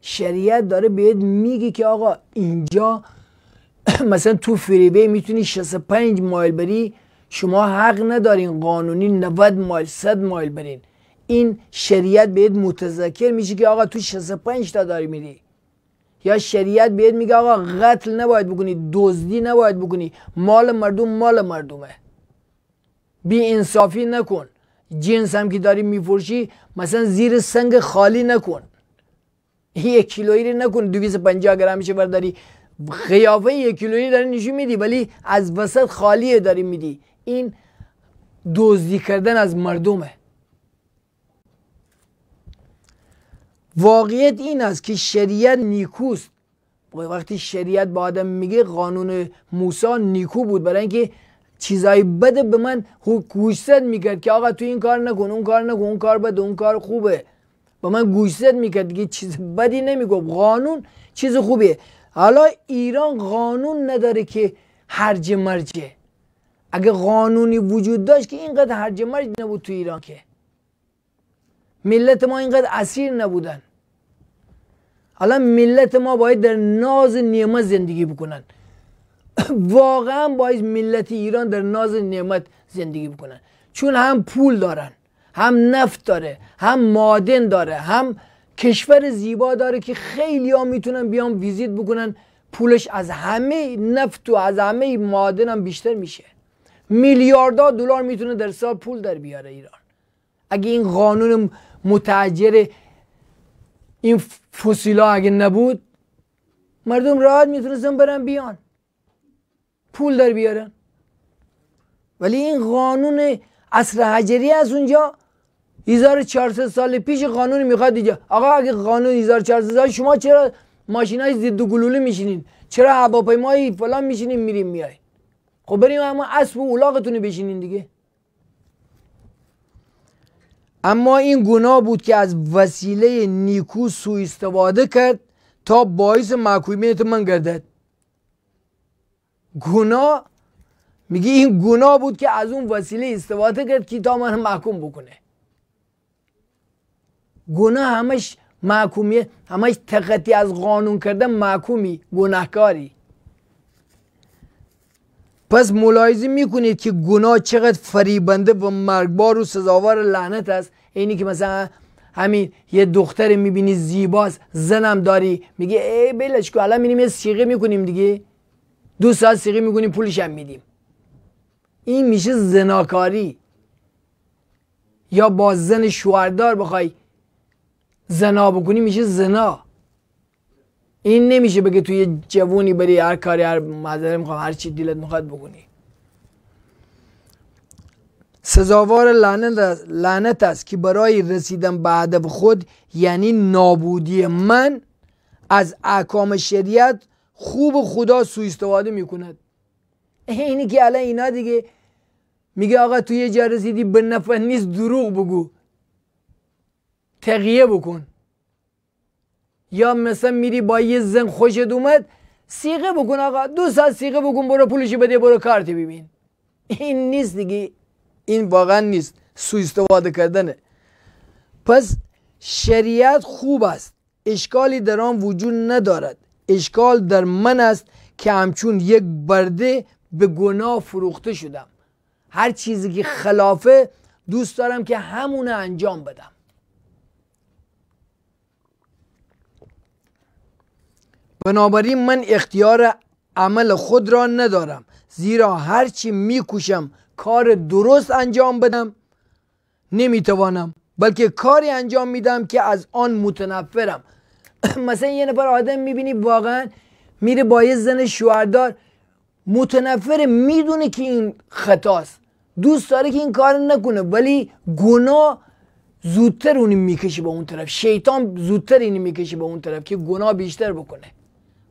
شریعت داره بهت میگی که آقا اینجا مثلا تو فریبه میتونی 65 مایل بری شما حق ندارین قانونی 90 مایل 100 مایل برین این شریعت بهت متذکر میشه که آقا تو 65 تا داری میری یا شریعت بهت میگه آقا قتل نباید بکنی دزدی نباید بکنی مال مردم مال مردمه بی انصافی نکن جنس هم که داری میفروشی مثلا زیر سنگ خالی نکن یک کیلویی نکن 250 گرمش برداری خیافه یک کیلویی داری نشون میدی ولی از وسط خالیه داری میدی این دزدی کردن از مردمه واقعیت این است که شریعت نیکوست وقتی شریعت با آدم میگه قانون موسی نیکو بود برای اینکه چیزای بده به من گوشزد میکرد که آقا تو این کار نکن اون کار نکن اون کار بده اون کار خوبه به من گوشزد میکرد دیگه چیز بدی نمیگفت قانون چیز خوبیه حالا ایران قانون نداره که هرج مرجه اگه قانونی وجود داشت که اینقدر هرج مرج نبود تو ایران که ملت ما اینقدر اسیر نبودن الان ملت ما باید در ناز نعمت زندگی بکنن واقعا باید ملت ایران در ناز نعمت زندگی بکنن چون هم پول دارن هم نفت داره هم مادن داره هم کشور زیبا داره که خیلی ها میتونن بیان ویزیت بکنن پولش از همه نفت و از همه مادن هم بیشتر میشه میلیاردها دلار میتونه در سال پول در بیاره ایران اگه این قانون متعجر این فسیلا اگه نبود مردم راحت میتونستن برن بیان پول در بیارن ولی این قانون اصر حجری از اونجا 1400 سال پیش قانون میخواد دیگه آقا اگه قانون 1400 سال شما چرا ماشینای ضد گلوله میشینین چرا هواپیمای فلان میشینین میریم میای خب بریم اما اسب و اولاغتون بشینین دیگه اما این گناه بود که از وسیله نیکو سو استفاده کرد تا باعث محکومیت من گردد گناه میگه این گناه بود که از اون وسیله استفاده کرد که تا من محکوم بکنه گناه همش محکومیه همش تقطی از قانون کردن محکومی گناهکاری پس ملاحظه میکنید که گناه چقدر فریبنده و مرگبار و سزاوار لعنت است اینی که مثلا همین یه دختر میبینی زیباست زنم داری میگه ای بلش کو الان میریم یه سیغه میکنیم دیگه دو ساعت سیغه میکنیم پولش هم میدیم این میشه زناکاری یا با زن شوهردار بخوای زنا بکنی میشه زنا این نمیشه بگه توی جوونی بری هر کاری هر مذاره میخوام هر چی دلت میخواد بگونی سزاوار لعنت لعنت است که برای رسیدن به هدف خود یعنی نابودی من از احکام شریعت خوب خدا سوء استفاده میکند اینی که الان اینا دیگه میگه آقا توی جا رسیدی به نفع نیست دروغ بگو تقیه بکن یا مثلا میری با یه زن خوشت اومد سیغه بکن آقا دو ساعت سیغه بکن برو پولشی بده برو کارت ببین این نیست دیگه این واقعا نیست سو کردنه پس شریعت خوب است اشکالی در آن وجود ندارد اشکال در من است که همچون یک برده به گناه فروخته شدم هر چیزی که خلافه دوست دارم که همونه انجام بدم بنابراین من اختیار عمل خود را ندارم زیرا هرچی میکوشم کار درست انجام بدم نمیتوانم بلکه کاری انجام میدم که از آن متنفرم مثلا یه نفر آدم میبینی واقعا میره با یه زن شوهردار متنفره میدونه که این خطاست دوست داره که این کار نکنه ولی گناه زودتر اونی میکشه به اون طرف شیطان زودتر اینی میکشه به اون طرف که گناه بیشتر بکنه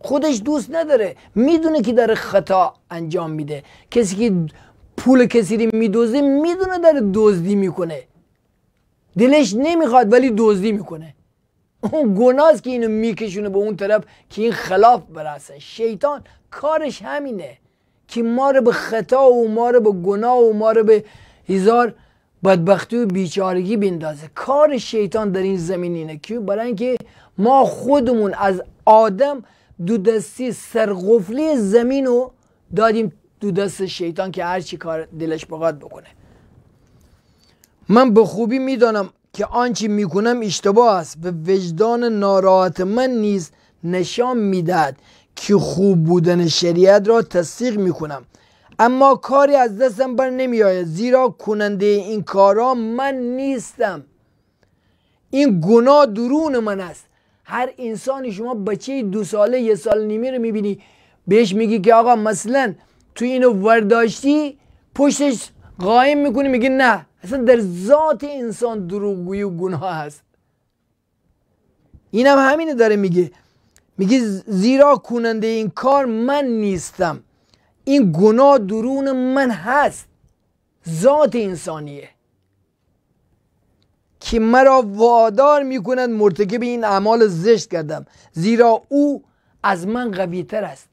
خودش دوست نداره میدونه که داره خطا انجام میده کسی که پول کسی رو میدوزه میدونه داره دزدی میکنه دلش نمیخواد ولی دزدی میکنه اون گناهست که اینو میکشونه به اون طرف که این خلاف برسه شیطان کارش همینه که ما رو به خطا و ما رو به گناه و ما رو به هزار بدبختی و بیچارگی بیندازه کار شیطان در این زمین اینه برای اینکه ما خودمون از آدم دو دستی سرقفلی زمین رو دادیم دو دست شیطان که هر کار دلش بخواد بکنه من به خوبی میدانم که آنچه میکنم اشتباه است و وجدان ناراحت من نیز نشان میدهد که خوب بودن شریعت را تصدیق میکنم اما کاری از دستم بر نمیآید زیرا کننده این کارا من نیستم این گناه درون من است هر انسانی شما بچه دو ساله یه سال نیمی رو میبینی بهش میگی که آقا مثلا تو اینو ورداشتی پشتش قایم میکنی میگی نه اصلا در ذات انسان دروغگویی و گناه هست اینم همینه داره میگه میگی زیرا کننده این کار من نیستم این گناه درون من هست ذات انسانیه که مرا وادار می کند مرتکب این اعمال زشت کردم زیرا او از من قوی تر است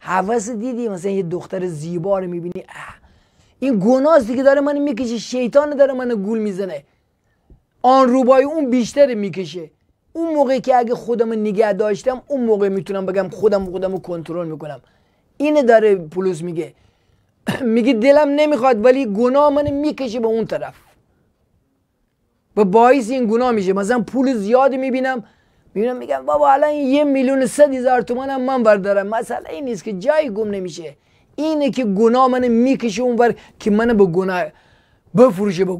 حوث دیدی مثلا یه دختر زیبا رو میبینی اه. این گناستی که داره من میکشه شیطان داره من گول میزنه آن روبای اون بیشتر میکشه اون موقعی که اگه خودم نگه داشتم اون موقع میتونم بگم خودم خودم رو کنترل میکنم اینه داره پولوس میگه میگه دلم نمیخواد ولی گناه من میکشه به اون طرف به باعث این گناه میشه مثلا پول زیادی میبینم میبینم میگم بابا الان یه میلیون صد هزار تومن هم من بردارم مسئله این نیست که جایی گم نمیشه اینه که گناه من میکشه اونور که من به گناه بفروشه به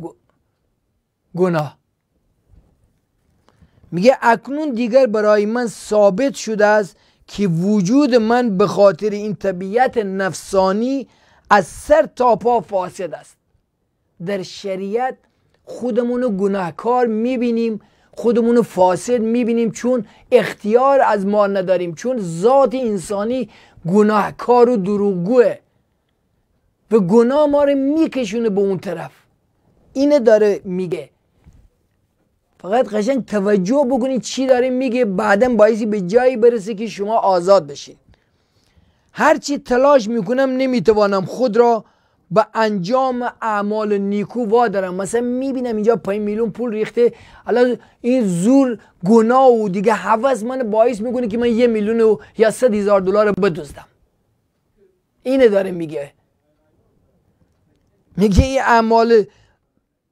گناه میگه اکنون دیگر برای من ثابت شده است که وجود من به خاطر این طبیعت نفسانی از سر تا پا فاسد است در شریعت خودمون رو گناهکار میبینیم خودمون رو فاسد میبینیم چون اختیار از ما نداریم چون ذات انسانی گناهکار و دروغگوه و گناه ما رو میکشونه به اون طرف اینه داره میگه فقط قشنگ توجه بکنید چی داره میگه بعدا باعثی به جایی برسه که شما آزاد بشین هرچی تلاش میکنم نمیتوانم خود را به انجام اعمال نیکو دارم مثلا میبینم اینجا پای میلیون پول ریخته الان این زور گناه و دیگه حوض من باعث میکنه که من یه میلیون و یا صد هزار دلار بدزدم اینه داره میگه میگه این اعمال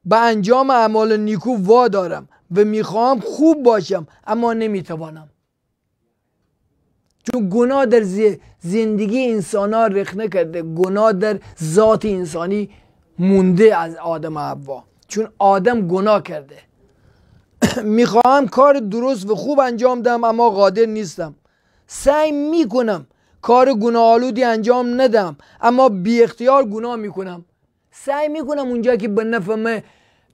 به انجام اعمال نیکو دارم و میخواهم خوب باشم اما نمیتوانم چون گناه در زندگی انسان ها رخنه کرده گناه در ذات انسانی مونده از آدم حوا چون آدم گناه کرده میخواهم کار درست و خوب انجام دهم اما قادر نیستم سعی میکنم کار گناه آلودی انجام ندم اما بی اختیار گناه میکنم سعی میکنم اونجا که به نفع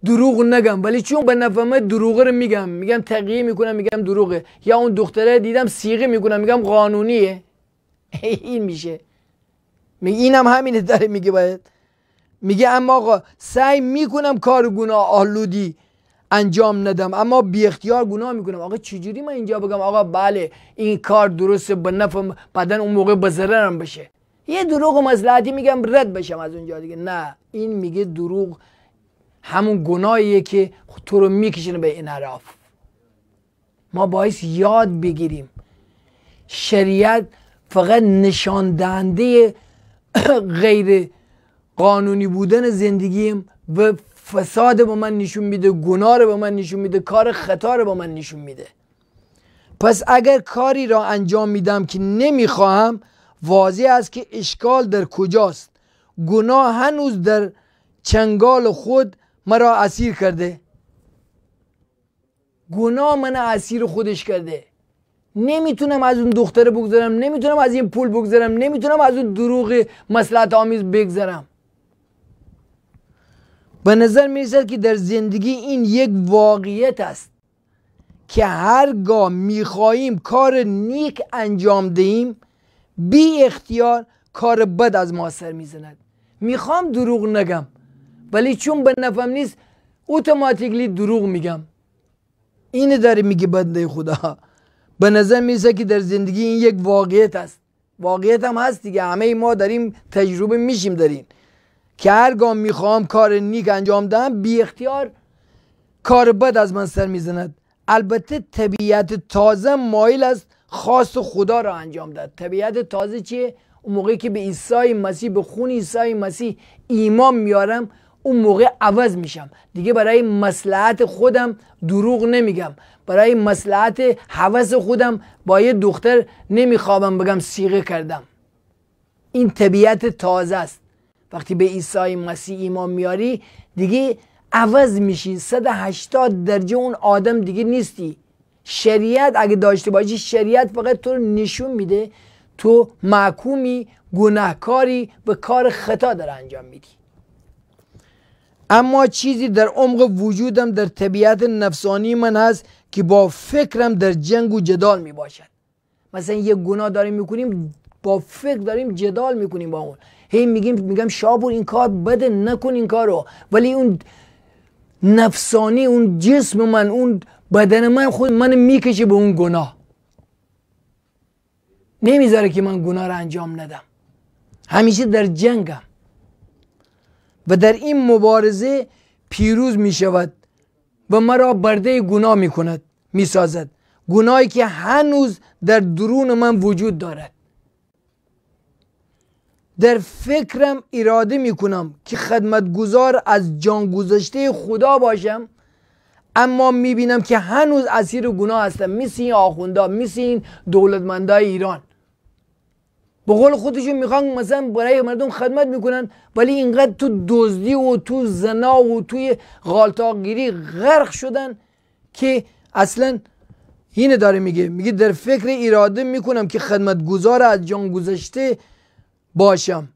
دروغ نگم ولی چون به نفهمه دروغه رو میگم میگم تقیه میکنم میگم دروغه یا اون دختره دیدم سیغه میکنم میگم قانونیه این میشه میگه اینم همینه داره میگه باید میگه اما آقا سعی میکنم کار گناه آلودی انجام ندم اما بی اختیار گناه میکنم آقا چجوری من اینجا بگم آقا بله این کار درسته به نفهم بعدا اون موقع به بشه یه دروغ و میگم رد بشم از اونجا دیگه نه این میگه دروغ همون گناهیه که تو رو میکشینه به این ما باعث یاد بگیریم شریعت فقط نشان دهنده غیر قانونی بودن زندگیم و فساد به من نشون میده گناه رو به من نشون میده کار خطا رو به من نشون میده پس اگر کاری را انجام میدم که نمیخواهم واضح است که اشکال در کجاست گناه هنوز در چنگال خود مرا اسیر کرده گناه من اسیر خودش کرده نمیتونم از اون دختره بگذرم نمیتونم از این پول بگذرم نمیتونم از اون دروغ مسلحت آمیز بگذرم به نظر میرسد که در زندگی این یک واقعیت است که هرگاه میخواهیم کار نیک انجام دهیم بی اختیار کار بد از ما سر میزند میخوام دروغ نگم ولی چون به نفهم نیست اوتوماتیکلی دروغ میگم اینه داره میگه بنده خدا به نظر که در زندگی این یک واقعیت است واقعیت هم هست دیگه همه ما داریم تجربه میشیم داریم که هرگاه میخوام کار نیک انجام دهم بی اختیار کار بد از من سر میزند البته طبیعت تازه مایل است خاص خدا را انجام داد طبیعت تازه چیه؟ اون موقعی که به عیسی مسیح به خون عیسی مسیح ایمان میارم اون موقع عوض میشم دیگه برای مسلحت خودم دروغ نمیگم برای مسلحت حوض خودم با یه دختر نمیخوابم بگم سیغه کردم این طبیعت تازه است وقتی به عیسی مسیح ایمان میاری دیگه عوض میشی 180 درجه اون آدم دیگه نیستی شریعت اگه داشته باشی شریعت فقط تو رو نشون میده تو محکومی گناهکاری و کار خطا داره انجام میدی اما چیزی در عمق وجودم در طبیعت نفسانی من هست که با فکرم در جنگ و جدال می باشد مثلا یه گناه داریم میکنیم با فکر داریم جدال میکنیم با اون هی میگیم میگم شابور این کار بده نکن این کارو ولی اون نفسانی اون جسم من اون بدن من خود من میکشه به اون گناه نمیذاره که من گناه را انجام ندم همیشه در جنگم و در این مبارزه پیروز می شود و مرا برده گناه می کند می سازد گناهی که هنوز در درون من وجود دارد در فکرم اراده می کنم که خدمتگزار از جان گذشته خدا باشم اما می بینم که هنوز اسیر گناه هستم مثل این آخوندا مثل این دولتمندای ایران به قول خودشون میخوان مثلا برای مردم خدمت میکنن ولی اینقدر تو دزدی و تو زنا و توی غالطاگیری غرق شدن که اصلا اینه داره میگه میگه در فکر اراده میکنم که خدمتگزار از جان گذشته باشم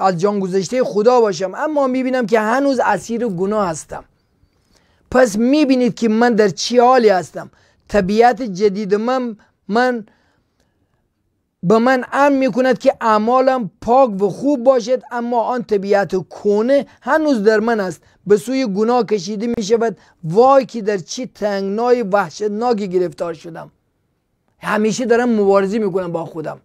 از جان گذشته خدا باشم اما میبینم که هنوز اسیر گناه هستم پس میبینید که من در چی حالی هستم طبیعت جدید من من به من ام می کند که اعمالم پاک و خوب باشد اما آن طبیعت کونه هنوز در من است به سوی گناه کشیده می شود وای که در چی تنگنای وحشتناکی گرفتار شدم همیشه دارم مبارزه می کنم با خودم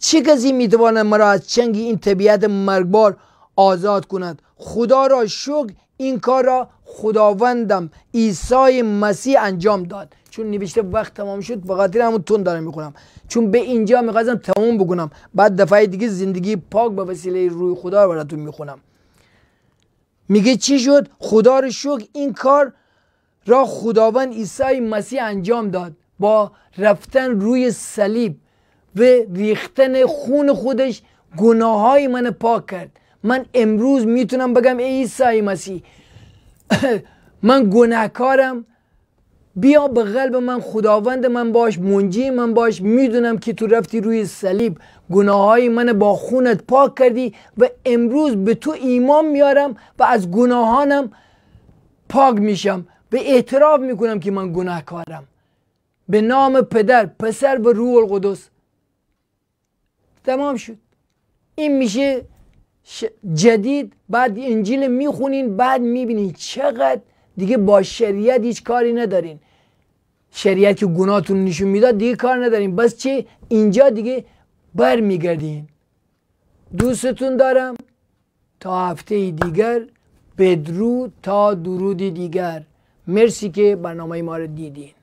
چه کسی می تواند مرا از چنگ این طبیعت مرگبار آزاد کند خدا را شکر این کار را خداوندم عیسی مسیح انجام داد چون نوشته وقت تمام شد به خاطر همون تون دارم میخونم چون به اینجا میخواستم تموم بکنم بعد دفعه دیگه زندگی پاک به وسیله روی خدا رو براتون میخونم میگه چی شد خدا رو شکر این کار را خداوند عیسی مسیح انجام داد با رفتن روی صلیب و ریختن خون خودش گناه های من پاک کرد من امروز میتونم بگم ای عیسی مسیح من گناهکارم بیا به قلب من خداوند من باش منجی من باش میدونم که تو رفتی روی صلیب گناهای من با خونت پاک کردی و امروز به تو ایمان میارم و از گناهانم پاک میشم به اعتراف میکنم که من گناهکارم به نام پدر پسر و روح القدس تمام شد این میشه جدید بعد انجیل میخونین بعد میبینین چقدر دیگه با شریعت هیچ کاری ندارین شریعت که گناهتون نشون میداد دیگه کار نداریم بس چه اینجا دیگه بر دوستتون دارم تا هفته دیگر بدرود تا درود دیگر مرسی که برنامه ما رو دیدین